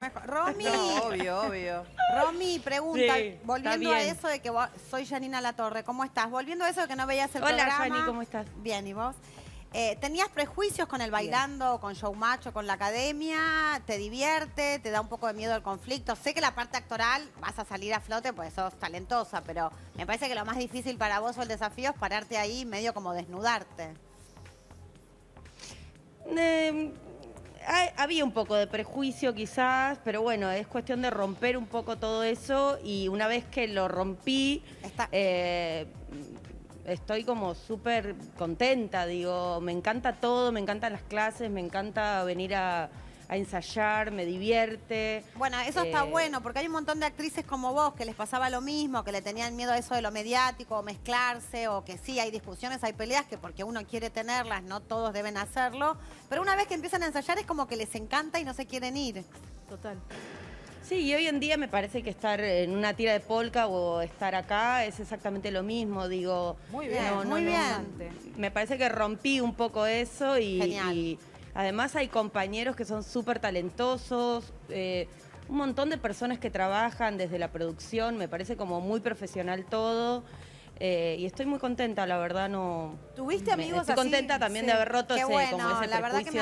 Mejor. Romy. pregunta, volviendo a eso de que soy Janina Torre, ¿cómo estás? Volviendo a eso de que no veías el programa. Hola, ¿cómo estás? Bien, ¿y vos? Eh, ¿Tenías prejuicios con el bailando, con Show Macho, con la academia? ¿Te divierte? ¿Te da un poco de miedo el conflicto? Sé que la parte actoral vas a salir a flote pues sos talentosa, pero me parece que lo más difícil para vos o el desafío es pararte ahí medio como desnudarte. Eh, había un poco de prejuicio quizás, pero bueno, es cuestión de romper un poco todo eso y una vez que lo rompí, eh, estoy como súper contenta, digo, me encanta todo, me encantan las clases, me encanta venir a a ensayar, me divierte. Bueno, eso está eh, bueno, porque hay un montón de actrices como vos que les pasaba lo mismo, que le tenían miedo a eso de lo mediático, o mezclarse, o que sí, hay discusiones, hay peleas, que porque uno quiere tenerlas, no todos deben hacerlo. Pero una vez que empiezan a ensayar es como que les encanta y no se quieren ir. Total. Sí, y hoy en día me parece que estar en una tira de polka o estar acá es exactamente lo mismo, digo. Muy bien, muy bien. me parece que rompí un poco eso y Además hay compañeros que son súper talentosos, eh, un montón de personas que trabajan desde la producción, me parece como muy profesional todo. Eh, y estoy muy contenta, la verdad no. ¿Tuviste amigos? estoy contenta también de haber roto ese, la verdad que me